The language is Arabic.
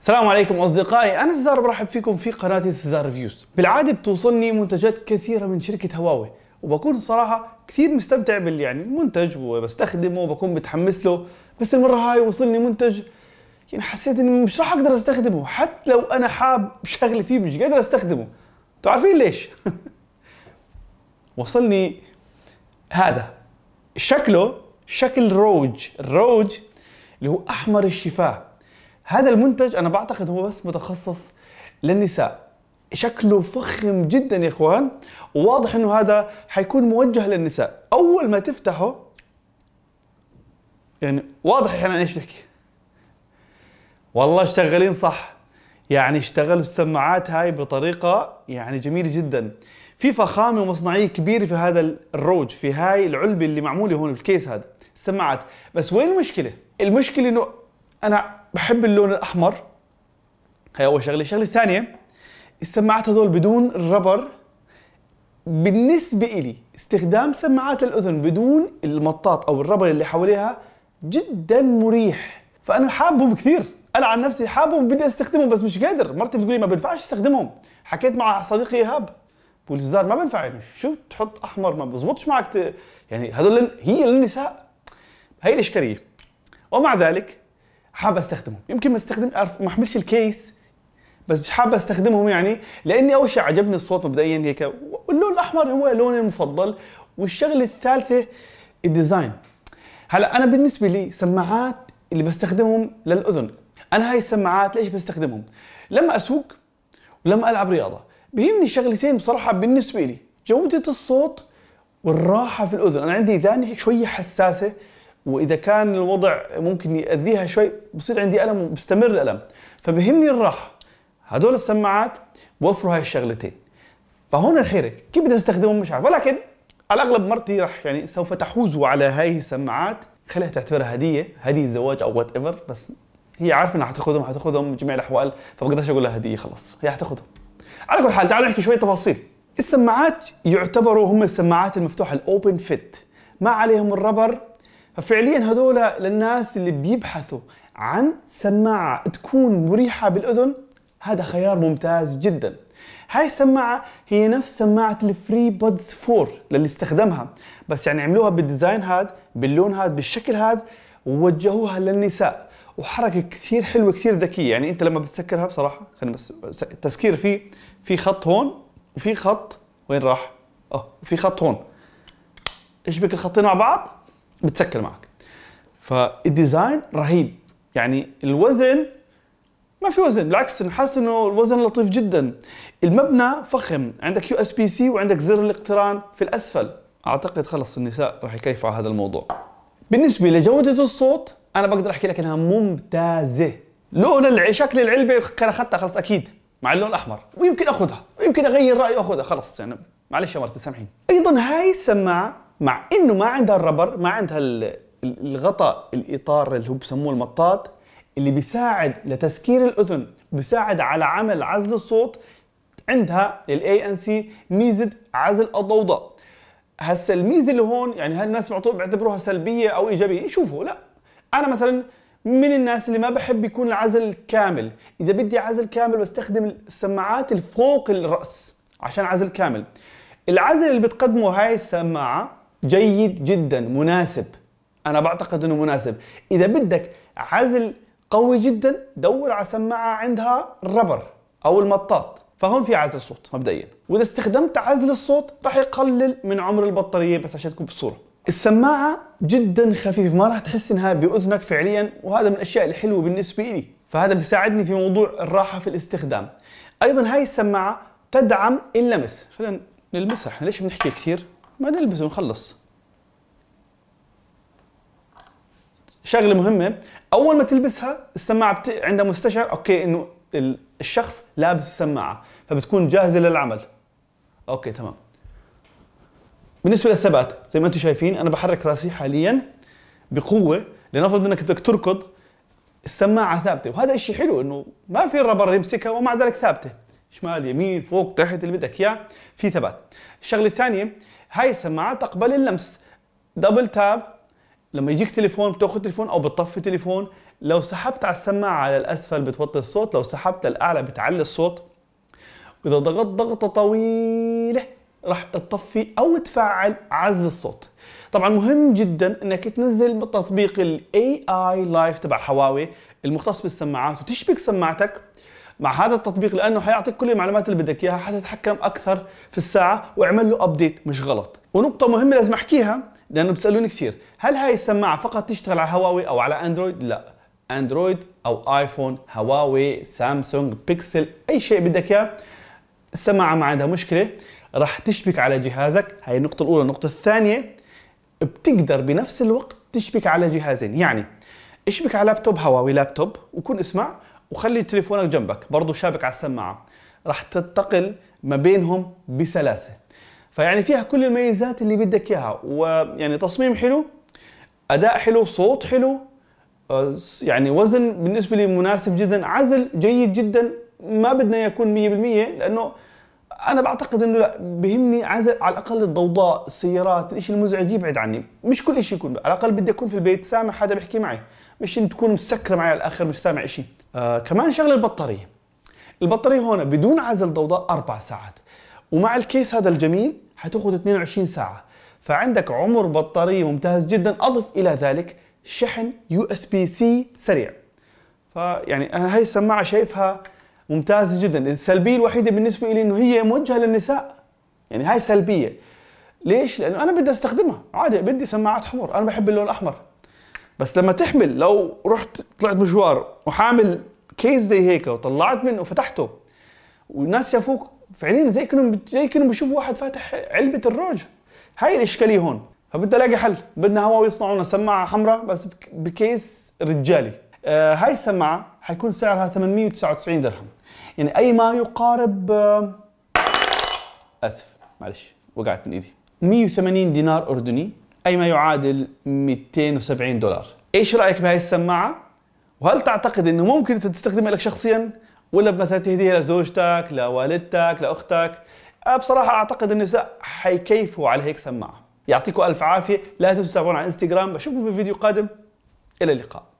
السلام عليكم اصدقائي انا سزار برحب فيكم في قناتي سزار ريفيوز بالعاده بتوصلني منتجات كثيره من شركه هواوي وبكون صراحه كثير مستمتع بال يعني المنتج وبستخدمه وبكون متحمس له بس المره هاي وصلني منتج يعني حسيت اني مش راح اقدر استخدمه حتى لو انا حاب شغلي فيه مش قادر استخدمه تعرفين ليش وصلني هذا شكله شكل روج الروج اللي هو احمر الشفاه هذا المنتج انا بعتقد هو بس متخصص للنساء شكله فخم جدا يا اخوان وواضح انه هذا حيكون موجه للنساء اول ما تفتحه يعني واضح احنا ايش نحكي والله شغالين صح يعني اشتغلوا السماعات هاي بطريقة يعني جميلة جدا في فخامة ومصنعية كبيرة في هذا الروج في هاي العلبة اللي معمولة هون الكيس هذا السماعات بس وين المشكلة؟ المشكلة انه انا بحب اللون الاحمر هي اول شغله الشغله الثانيه السماعات هذول بدون الربر بالنسبه إلي استخدام سماعات الاذن بدون المطاط او الربر اللي حواليها جدا مريح فانا حابهم كثير انا عن نفسي حابهم بدي استخدمهم بس مش قادر مرتي بتقولي ما بينفعش استخدمهم حكيت مع صديقي ايهاب بقول زار ما بينفع يعني شو تحط احمر ما بزبطش معك ت... يعني هذول هي للنساء هي الاشكاليه ومع ذلك حاب استخدمهم يمكن ما استخدم ما احملش الكيس بس حاب استخدمهم يعني لاني اول شيء عجبني الصوت مبدئيا هيك واللون الاحمر هو لوني المفضل والشغله الثالثه الديزاين هلا انا بالنسبه لي سماعات اللي بستخدمهم للاذن انا هاي السماعات ليش بستخدمهم لما اسوق ولما العب رياضه بيهمني شغلتين بصراحه بالنسبه لي جوده الصوت والراحه في الاذن انا عندي اذاني شويه حساسه واذا كان الوضع ممكن ياذيها شوي بصير عندي الم وبستمر الالم فبهمني الراحه هدول السماعات بوفروا هاي الشغلتين فهون الحيره كيف بدي استخدمهم مش عارف ولكن على الاغلب مرتي رح يعني سوف تحوز على هاي السماعات خليها تعتبرها هديه هديه زواج او وات ايفر بس هي عارفه انها حتاخذهم حتاخذهم بجميع الاحوال فبقدرش اقول لها هديه خلص هي حتاخذهم على كل حال تعالوا نحكي شوي تفاصيل السماعات يعتبروا هم السماعات المفتوحه الاوبن فيت ما عليهم الربر ففعليا هذول للناس اللي بيبحثوا عن سماعة تكون مريحة بالأذن هذا خيار ممتاز جدا هاي السماعة هي نفس سماعة الفري بودز 4 للي استخدمها بس يعني عملوها بالديزاين هاد باللون هاد بالشكل هاد ووجهوها للنساء وحركة كثير حلوة كثير ذكية يعني انت لما بتسكرها بصراحة خلينا بس التسكير في في خط هون وفي خط وين راح؟ اه في خط هون اشبك الخطين مع بعض بتسكر معك فالديزاين رهيب يعني الوزن ما في وزن بالعكس حاسس انه الوزن لطيف جدا المبنى فخم عندك يو اس بي سي وعندك زر الاقتران في الاسفل اعتقد خلص النساء راح يكيفوا على هذا الموضوع بالنسبه لجوده الصوت انا بقدر احكي لك انها ممتازه لولا شكل العلبه كان اخذتها خلص اكيد مع اللون الاحمر ويمكن اخذها ويمكن اغير رايي واخذها خلص يعني معلش يا مرتي سامحين ايضا هاي السماعه مع انه ما عندها الربر ما عندها الغطاء الاطار اللي هو بسموه المطاط اللي بيساعد لتسكير الاذن بيساعد على عمل عزل الصوت عندها الاي ان سي ميزه عزل الضوضاء هسا الميزه اللي هون يعني هالناس الناس بيعتبروها سلبيه او ايجابيه شوفوا لا انا مثلا من الناس اللي ما بحب يكون العزل كامل اذا بدي عزل كامل بستخدم السماعات الفوق الراس عشان عزل كامل العزل اللي بتقدمه هاي السماعه جيد جدا مناسب انا بعتقد انه مناسب اذا بدك عزل قوي جدا دور على سماعه عندها الربر او المطاط فهون في عزل صوت مبدئيا واذا استخدمت عزل الصوت راح يقلل من عمر البطاريه بس عشان تكون بالصوره السماعه جدا خفيف ما راح تحس انها باذنك فعليا وهذا من الاشياء الحلوه بالنسبه لي فهذا بيساعدني في موضوع الراحه في الاستخدام ايضا هاي السماعه تدعم اللمس خلينا نلمسها احنا ليش بنحكي كثير ما نلبس ونخلص شغله مهمه اول ما تلبسها السماعه بت... عندها مستشعر اوكي انه الشخص لابس السماعه فبتكون جاهزه للعمل اوكي تمام بالنسبه للثبات زي ما انتم شايفين انا بحرك راسي حاليا بقوه لنفرض انك بدك تركض السماعه ثابته وهذا شيء حلو انه ما في الرابر يمسكها ومع ذلك ثابته شمال يمين فوق تحت اللي بدك اياه في ثبات الشغله الثانيه هاي السماعات تقبل اللمس دبل تاب لما يجيك تليفون بتاخذ تليفون او بتطفي تليفون لو سحبت على السماعه على الاسفل بتوطي الصوت لو سحبت للاعلى بتعلي الصوت واذا ضغطت ضغطه طويله راح تطفي او تفعل عزل الصوت طبعا مهم جدا انك تنزل تطبيق الاي اي لايف تبع هواوي المختص بالسماعات وتشبك سماعتك مع هذا التطبيق لانه حيعطيك كل المعلومات اللي بدك اياها حتتحكم اكثر في الساعه واعمل له ابديت مش غلط ونقطه مهمه لازم احكيها لانه بيسالوني كثير هل هاي السماعه فقط تشتغل على هواوي او على اندرويد لا اندرويد او ايفون هواوي سامسونج بيكسل اي شيء بدك اياه السماعه ما عندها مشكله راح تشبك على جهازك هاي النقطه الاولى النقطه الثانيه بتقدر بنفس الوقت تشبك على جهازين يعني اشبك على لابتوب هواوي لابتوب وكون اسمع وخلي تليفونك جنبك برضه شابك على السماعه راح تنتقل ما بينهم بسلاسه فيعني فيها كل الميزات اللي بدك اياها ويعني تصميم حلو اداء حلو صوت حلو آه، يعني وزن بالنسبه لي مناسب جدا عزل جيد جدا ما بدنا يكون 100% لانه انا بعتقد انه لا بهمني عايز على الاقل الضوضاء السيارات الشيء المزعج يبعد عني مش كل شيء يكون على الاقل بدي اكون في البيت سامع حدا بيحكي معي مش ان تكون مسكره معي على الاخر مش سامع شيء آه كمان شغله البطاريه البطاريه هون بدون عزل ضوضاء اربع ساعات ومع الكيس هذا الجميل حتاخذ 22 ساعه فعندك عمر بطاريه ممتاز جدا اضف الى ذلك شحن يو اس بي سي سريع فيعني آه، هاي السماعه شايفها ممتاز جدا السلبيه الوحيده بالنسبه لي انه هي موجهه للنساء يعني هاي سلبيه ليش لانه انا بدي استخدمها عادي بدي سماعات حمر انا بحب اللون الاحمر بس لما تحمل لو رحت طلعت مشوار وحامل كيس زي هيك وطلعت منه وفتحته والناس شافوك فعليا زي كانهم زي كانهم بيشوفوا واحد فاتح علبه الروج هاي الاشكاليه هون فبدي الاقي حل بدنا هواوي يصنعوا لنا سماعه حمراء بس بكيس رجالي آه هاي السماعه حيكون سعرها 899 درهم يعني اي ما يقارب آه، اسف معلش وقعت من ايدي 180 دينار اردني اي ما يعادل 270 دولار ايش رايك بهاي السماعه وهل تعتقد انه ممكن تستخدمها لك شخصيا ولا مثلا تهديها لزوجتك لوالدتك لاختك آه، بصراحه اعتقد النساء حيكيفوا على هيك سماعه يعطيكم الف عافيه لا تنسوا تتابعونا على انستغرام بشوفكم في فيديو قادم الى اللقاء